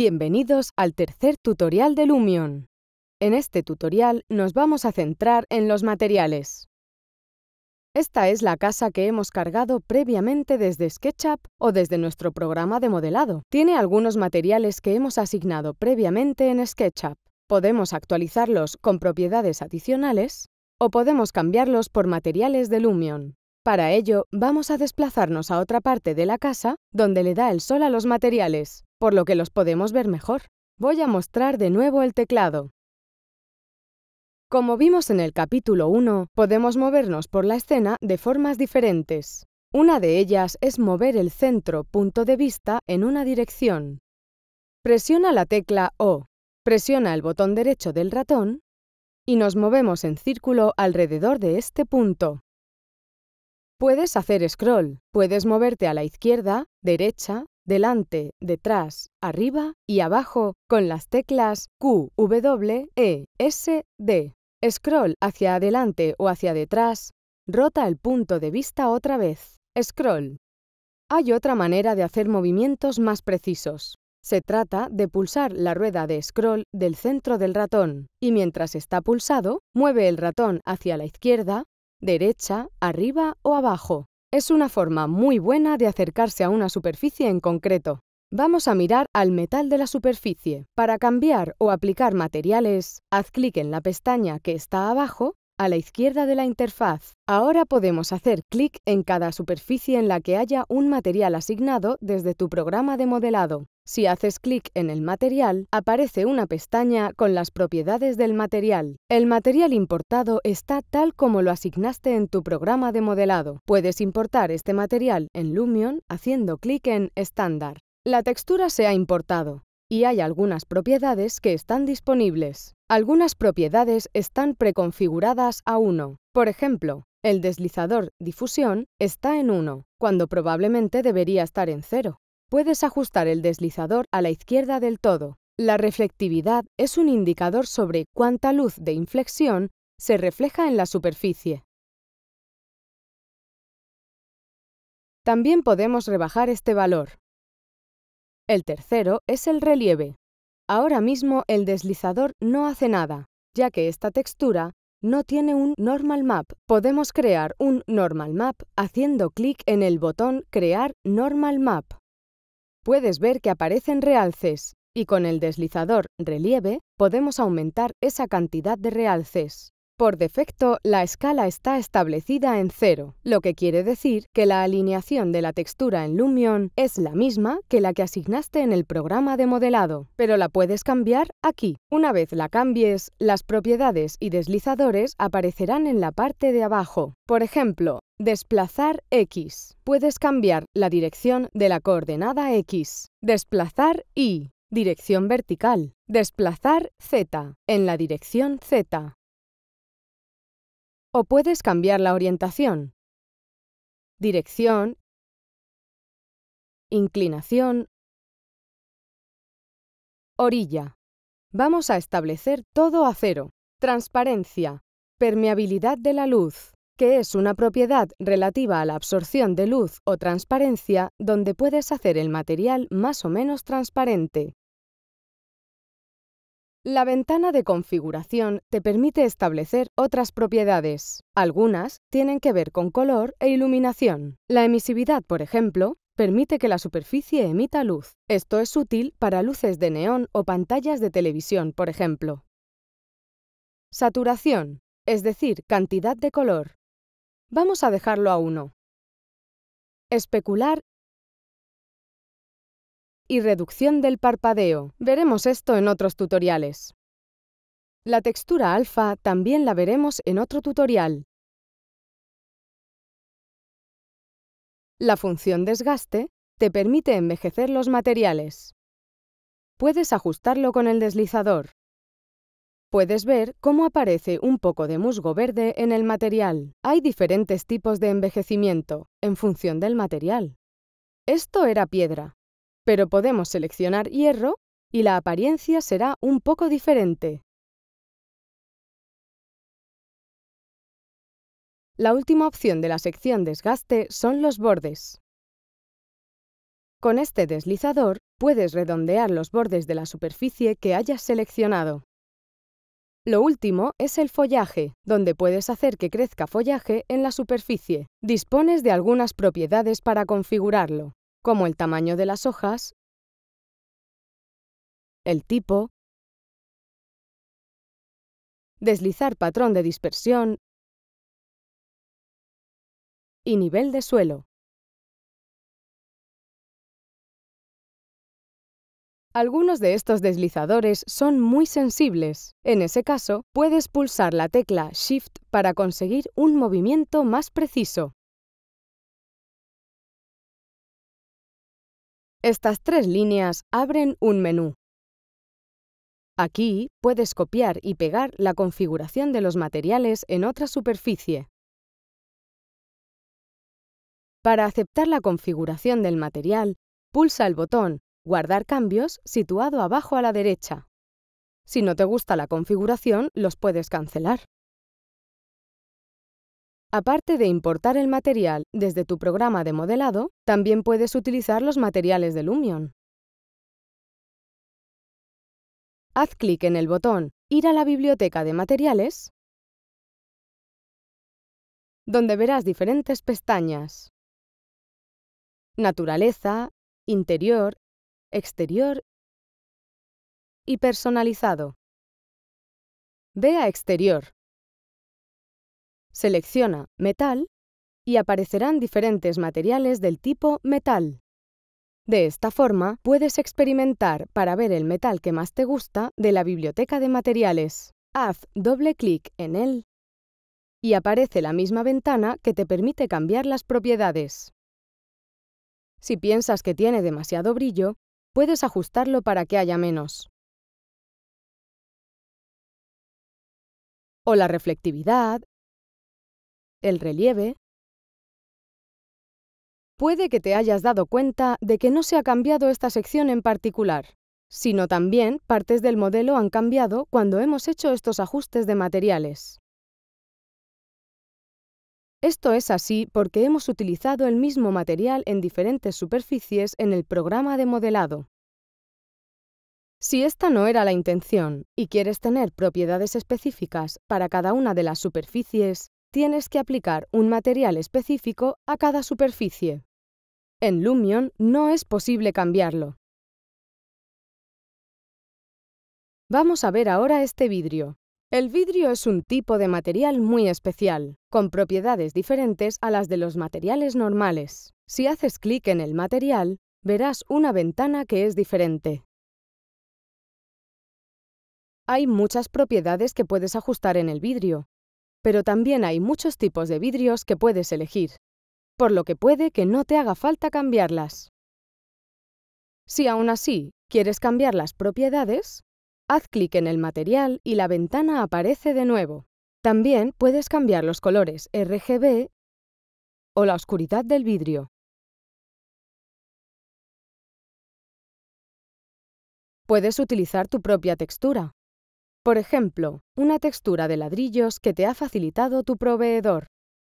Bienvenidos al tercer tutorial de Lumion. En este tutorial nos vamos a centrar en los materiales. Esta es la casa que hemos cargado previamente desde SketchUp o desde nuestro programa de modelado. Tiene algunos materiales que hemos asignado previamente en SketchUp. Podemos actualizarlos con propiedades adicionales o podemos cambiarlos por materiales de Lumion. Para ello, vamos a desplazarnos a otra parte de la casa donde le da el sol a los materiales por lo que los podemos ver mejor. Voy a mostrar de nuevo el teclado. Como vimos en el capítulo 1, podemos movernos por la escena de formas diferentes. Una de ellas es mover el centro punto de vista en una dirección. Presiona la tecla O, presiona el botón derecho del ratón y nos movemos en círculo alrededor de este punto. Puedes hacer scroll, puedes moverte a la izquierda, derecha delante, detrás, arriba y abajo con las teclas Q, W, E, S, D. Scroll hacia adelante o hacia detrás. Rota el punto de vista otra vez. Scroll. Hay otra manera de hacer movimientos más precisos. Se trata de pulsar la rueda de scroll del centro del ratón y mientras está pulsado, mueve el ratón hacia la izquierda, derecha, arriba o abajo. Es una forma muy buena de acercarse a una superficie en concreto. Vamos a mirar al metal de la superficie. Para cambiar o aplicar materiales, haz clic en la pestaña que está abajo, a la izquierda de la interfaz. Ahora podemos hacer clic en cada superficie en la que haya un material asignado desde tu programa de modelado. Si haces clic en el material, aparece una pestaña con las propiedades del material. El material importado está tal como lo asignaste en tu programa de modelado. Puedes importar este material en Lumion haciendo clic en Estándar. La textura se ha importado y hay algunas propiedades que están disponibles. Algunas propiedades están preconfiguradas a 1. Por ejemplo, el deslizador difusión está en 1, cuando probablemente debería estar en 0. Puedes ajustar el deslizador a la izquierda del todo. La reflectividad es un indicador sobre cuánta luz de inflexión se refleja en la superficie. También podemos rebajar este valor. El tercero es el relieve. Ahora mismo el deslizador no hace nada, ya que esta textura no tiene un normal map. Podemos crear un normal map haciendo clic en el botón Crear normal map puedes ver que aparecen realces y con el deslizador relieve podemos aumentar esa cantidad de realces. Por defecto, la escala está establecida en cero, lo que quiere decir que la alineación de la textura en Lumion es la misma que la que asignaste en el programa de modelado, pero la puedes cambiar aquí. Una vez la cambies, las propiedades y deslizadores aparecerán en la parte de abajo. Por ejemplo, desplazar X. Puedes cambiar la dirección de la coordenada X. Desplazar Y dirección vertical, desplazar z en la dirección z, o puedes cambiar la orientación, dirección, inclinación, orilla. Vamos a establecer todo a cero. Transparencia, permeabilidad de la luz, que es una propiedad relativa a la absorción de luz o transparencia donde puedes hacer el material más o menos transparente. La ventana de configuración te permite establecer otras propiedades. Algunas tienen que ver con color e iluminación. La emisividad, por ejemplo, permite que la superficie emita luz. Esto es útil para luces de neón o pantallas de televisión, por ejemplo. Saturación, es decir, cantidad de color. Vamos a dejarlo a uno. Especular y reducción del parpadeo. Veremos esto en otros tutoriales. La textura alfa también la veremos en otro tutorial. La función desgaste te permite envejecer los materiales. Puedes ajustarlo con el deslizador. Puedes ver cómo aparece un poco de musgo verde en el material. Hay diferentes tipos de envejecimiento, en función del material. Esto era piedra, pero podemos seleccionar hierro y la apariencia será un poco diferente. La última opción de la sección desgaste son los bordes. Con este deslizador puedes redondear los bordes de la superficie que hayas seleccionado. Lo último es el follaje, donde puedes hacer que crezca follaje en la superficie. Dispones de algunas propiedades para configurarlo como el tamaño de las hojas, el tipo, deslizar patrón de dispersión y nivel de suelo. Algunos de estos deslizadores son muy sensibles. En ese caso, puedes pulsar la tecla Shift para conseguir un movimiento más preciso. Estas tres líneas abren un menú. Aquí puedes copiar y pegar la configuración de los materiales en otra superficie. Para aceptar la configuración del material, pulsa el botón Guardar cambios situado abajo a la derecha. Si no te gusta la configuración, los puedes cancelar. Aparte de importar el material desde tu programa de modelado, también puedes utilizar los materiales de Lumion. Haz clic en el botón Ir a la biblioteca de materiales, donde verás diferentes pestañas. Naturaleza, Interior, Exterior y Personalizado. Ve a Exterior. Selecciona Metal y aparecerán diferentes materiales del tipo metal. De esta forma, puedes experimentar para ver el metal que más te gusta de la biblioteca de materiales. Haz doble clic en él y aparece la misma ventana que te permite cambiar las propiedades. Si piensas que tiene demasiado brillo, puedes ajustarlo para que haya menos. O la reflectividad, el relieve, puede que te hayas dado cuenta de que no se ha cambiado esta sección en particular, sino también partes del modelo han cambiado cuando hemos hecho estos ajustes de materiales. Esto es así porque hemos utilizado el mismo material en diferentes superficies en el programa de modelado. Si esta no era la intención y quieres tener propiedades específicas para cada una de las superficies, tienes que aplicar un material específico a cada superficie. En Lumion no es posible cambiarlo. Vamos a ver ahora este vidrio. El vidrio es un tipo de material muy especial, con propiedades diferentes a las de los materiales normales. Si haces clic en el material, verás una ventana que es diferente. Hay muchas propiedades que puedes ajustar en el vidrio, pero también hay muchos tipos de vidrios que puedes elegir, por lo que puede que no te haga falta cambiarlas. Si aún así quieres cambiar las propiedades, haz clic en el material y la ventana aparece de nuevo. También puedes cambiar los colores RGB o la oscuridad del vidrio. Puedes utilizar tu propia textura, por ejemplo, una textura de ladrillos que te ha facilitado tu proveedor.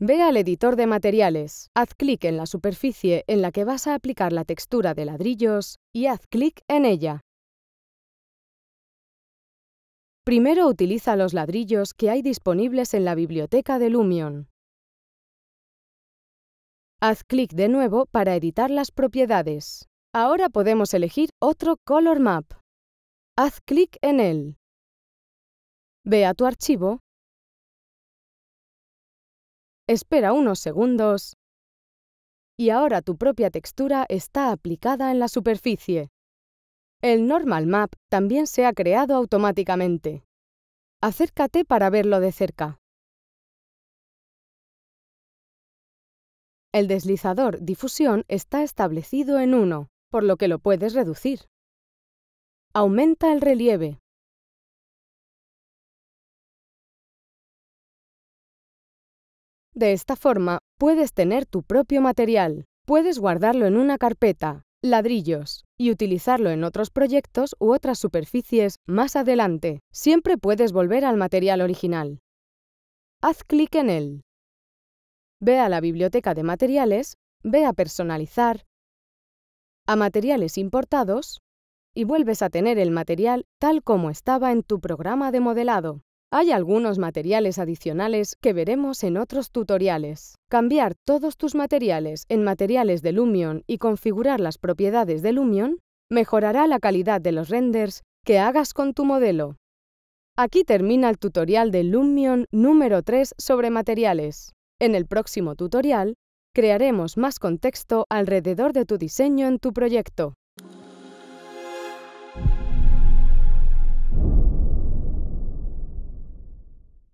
Ve al editor de materiales, haz clic en la superficie en la que vas a aplicar la textura de ladrillos y haz clic en ella. Primero utiliza los ladrillos que hay disponibles en la biblioteca de Lumion. Haz clic de nuevo para editar las propiedades. Ahora podemos elegir otro Color Map. Haz clic en él Ve a tu archivo. Espera unos segundos. Y ahora tu propia textura está aplicada en la superficie. El Normal Map también se ha creado automáticamente. Acércate para verlo de cerca. El deslizador difusión está establecido en 1, por lo que lo puedes reducir. Aumenta el relieve. De esta forma, puedes tener tu propio material, puedes guardarlo en una carpeta, ladrillos, y utilizarlo en otros proyectos u otras superficies más adelante. Siempre puedes volver al material original. Haz clic en él. Ve a la biblioteca de materiales, ve a personalizar, a materiales importados y vuelves a tener el material tal como estaba en tu programa de modelado. Hay algunos materiales adicionales que veremos en otros tutoriales. Cambiar todos tus materiales en materiales de Lumion y configurar las propiedades de Lumion mejorará la calidad de los renders que hagas con tu modelo. Aquí termina el tutorial de Lumion número 3 sobre materiales. En el próximo tutorial, crearemos más contexto alrededor de tu diseño en tu proyecto.